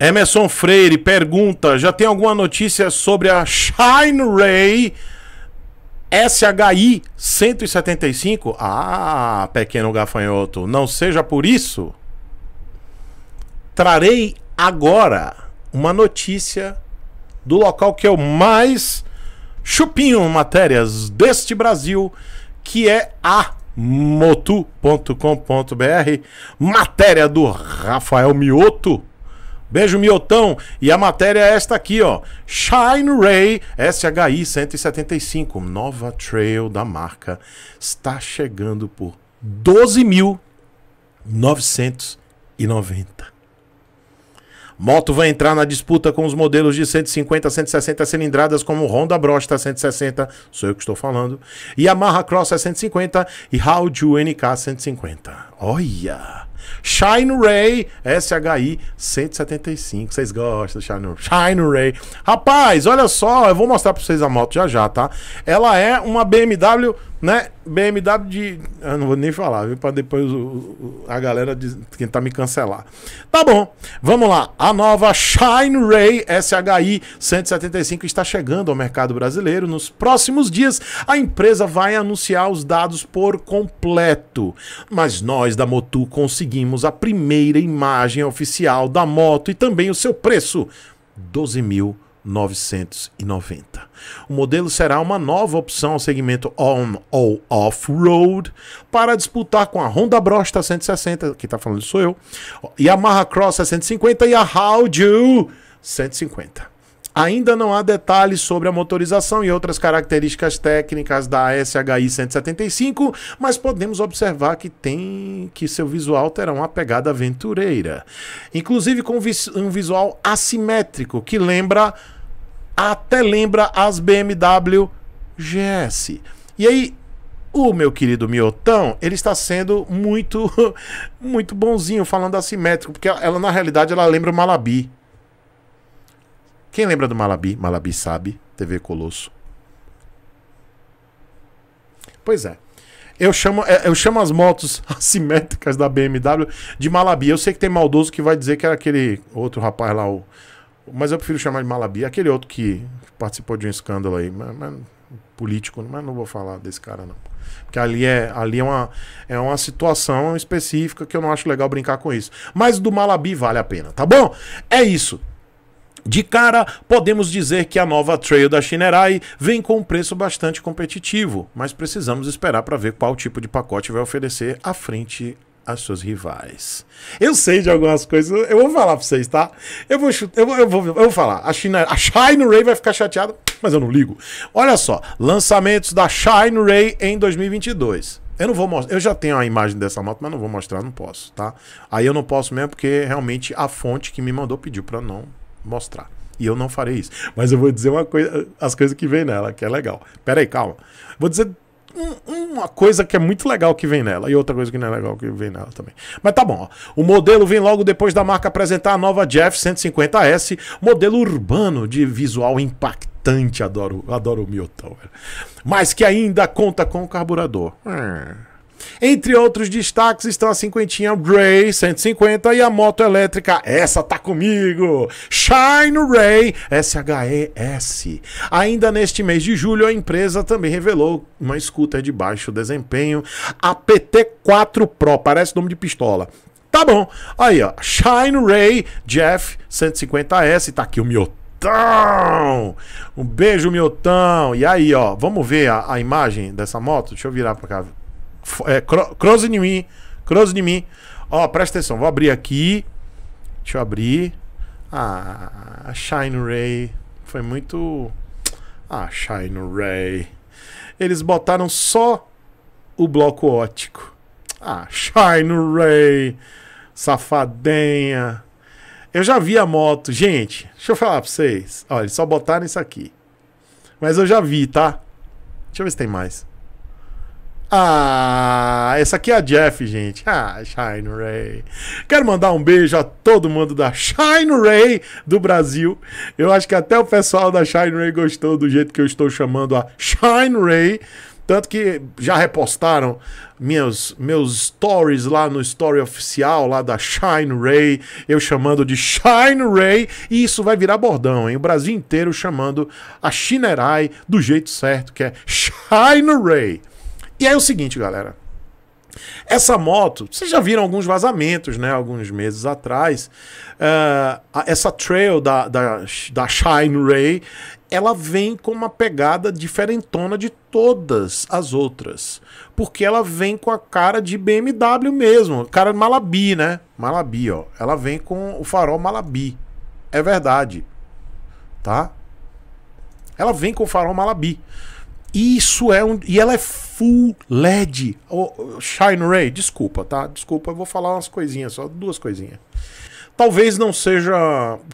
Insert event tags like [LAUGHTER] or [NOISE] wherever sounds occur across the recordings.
Emerson Freire pergunta: já tem alguma notícia sobre a Shine Ray SHI 175? Ah, pequeno gafanhoto, não seja por isso. Trarei agora uma notícia do local que eu mais chupinho matérias deste Brasil, que é a motu.com.br, matéria do Rafael Mioto Beijo, Miotão. E a matéria é esta aqui, ó. Shine Ray SHI 175, nova trail da marca, está chegando por 12.990. Moto vai entrar na disputa com os modelos de 150 160 cilindradas, como Honda Brosta 160, sou eu que estou falando, e Yamaha Cross 150 é e Hauju NK 150. Olha! Shine Ray, SHI 175. Vocês gostam do Shine, Shine Ray? Rapaz, olha só, eu vou mostrar pra vocês a moto já já, tá? Ela é uma BMW, né? BMW de. Eu não vou nem falar, viu? Pra depois o, o, a galera diz, tentar me cancelar. Tá bom, vamos lá. A nova Shine Ray SHI 175 está chegando ao mercado brasileiro. Nos próximos dias, a empresa vai anunciar os dados por completo. Mas nós da Motu conseguimos a primeira imagem oficial da moto e também o seu preço: 12 mil 990. O modelo será uma nova opção ao segmento on ou off-road para disputar com a Honda Brosta 160, que está falando sou eu, Yamaha Cross 150 e a Howju 150. Ainda não há detalhes sobre a motorização e outras características técnicas da SHI 175, mas podemos observar que tem que seu visual terá uma pegada aventureira, inclusive com um visual assimétrico que lembra até lembra as BMW GS. E aí, o meu querido Miotão, ele está sendo muito [LAUGHS] muito bonzinho falando assimétrico, porque ela na realidade ela lembra o Malabi. Quem lembra do Malabi? Malabi sabe, TV Colosso. Pois é. Eu chamo, é, eu chamo as motos [LAUGHS] assimétricas da BMW de Malabi. Eu sei que tem maldoso que vai dizer que era aquele outro rapaz lá, o, mas eu prefiro chamar de Malabi. Aquele outro que participou de um escândalo aí, mas, mas, político, mas não vou falar desse cara, não. Porque ali é, ali é, uma, é uma situação específica que eu não acho legal brincar com isso. Mas do Malabi vale a pena, tá bom? É isso. De cara, podemos dizer que a nova Trail da Shinerai vem com um preço bastante competitivo, mas precisamos esperar para ver qual tipo de pacote vai oferecer à frente às suas rivais. Eu sei de algumas coisas, eu vou falar para vocês, tá? Eu vou, eu, vou, eu vou, eu vou falar. A, China, a Shine Ray vai ficar chateada, mas eu não ligo. Olha só, lançamentos da Shine Ray em 2022. Eu não vou mostrar. Eu já tenho a imagem dessa moto, mas não vou mostrar, não posso, tá? Aí eu não posso mesmo, porque realmente a fonte que me mandou pediu para não mostrar. E eu não farei isso. Mas eu vou dizer uma coisa, as coisas que vem nela, que é legal. Pera aí, calma. Vou dizer um, uma coisa que é muito legal que vem nela e outra coisa que não é legal que vem nela também. Mas tá bom, ó. o modelo vem logo depois da marca apresentar a nova Jeff 150S, modelo urbano de visual impactante. Adoro, adoro o Milton. Mas que ainda conta com o carburador. Hum. Entre outros destaques estão a cinquentinha Ray 150 e a moto elétrica, essa tá comigo, Shine Ray SHES. Ainda neste mês de julho, a empresa também revelou uma scooter de baixo desempenho, a PT4 Pro, parece nome de pistola. Tá bom, aí ó, Shine Ray Jeff 150S, tá aqui o Miotão! Um beijo, Miotão! E aí, ó, vamos ver a, a imagem dessa moto? Deixa eu virar pra cá. É, cross em mim. Cross em mim. Ó, presta atenção. Vou abrir aqui. Deixa eu abrir. Ah, Shine Ray. Foi muito. Ah, Shine Ray. Eles botaram só o bloco ótico. Ah, Shine Ray. Safadenha. Eu já vi a moto. Gente, deixa eu falar pra vocês. Olha, eles só botaram isso aqui. Mas eu já vi, tá? Deixa eu ver se tem mais. Ah, essa aqui é a Jeff, gente. Ah, Shine Ray. Quero mandar um beijo a todo mundo da Shine Ray do Brasil. Eu acho que até o pessoal da Shine Ray gostou do jeito que eu estou chamando a Shine Ray. Tanto que já repostaram meus, meus stories lá no story oficial lá da Shine Ray, eu chamando de Shine Ray, e isso vai virar bordão, hein? O Brasil inteiro chamando a Shinerai do jeito certo, que é Shine Ray. E aí é o seguinte, galera. Essa moto, vocês já viram alguns vazamentos, né? Alguns meses atrás. Uh, essa trail da, da, da Shine Ray, ela vem com uma pegada diferentona de todas as outras. Porque ela vem com a cara de BMW mesmo. Cara de Malabi, né? Malabi, ó. Ela vem com o farol Malabi. É verdade. Tá? Ela vem com o farol Malabi. Isso é um. E ela é full LED. Oh, Shine Ray, desculpa, tá? Desculpa, eu vou falar umas coisinhas, só duas coisinhas. Talvez não seja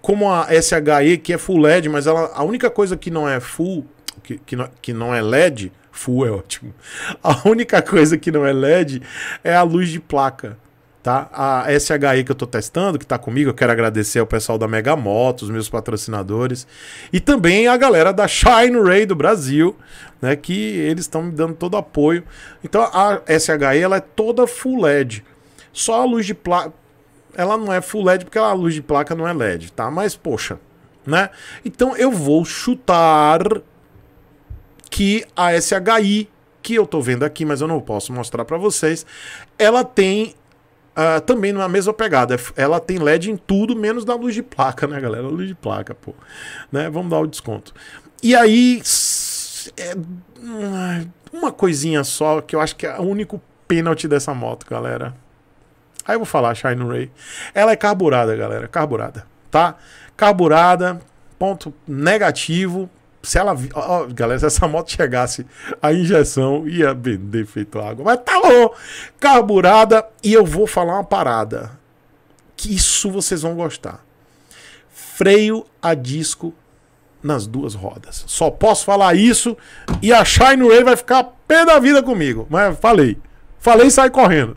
como a SHE, que é full LED, mas ela, a única coisa que não é full, que, que, não, que não é LED, full é ótimo. [LAUGHS] A única coisa que não é LED é a luz de placa. Tá? A SHI que eu estou testando, que está comigo, eu quero agradecer ao pessoal da Mega Motos, meus patrocinadores, e também a galera da Shine Ray do Brasil, né, que eles estão me dando todo apoio. Então a SHI ela é toda full LED. Só a luz de placa ela não é full LED porque a luz de placa não é LED, tá? Mas poxa, né? Então eu vou chutar que a SHI que eu tô vendo aqui, mas eu não posso mostrar para vocês, ela tem Uh, também numa mesma pegada. Ela tem LED em tudo, menos na luz de placa, né, galera? Luz de placa, pô. Né? Vamos dar o desconto. E aí. É hum, uma coisinha só que eu acho que é o único pênalti dessa moto, galera. Aí eu vou falar, Shine Ray. Ela é carburada, galera. Carburada, tá? Carburada, ponto negativo se ela. Ó, galera, se essa moto chegasse, a injeção ia vender feito água. Mas tá bom! Carburada. E eu vou falar uma parada. Que isso vocês vão gostar. Freio a disco nas duas rodas. Só posso falar isso e a Shine Ray vai ficar pé da vida comigo. Mas falei. Falei e saí correndo.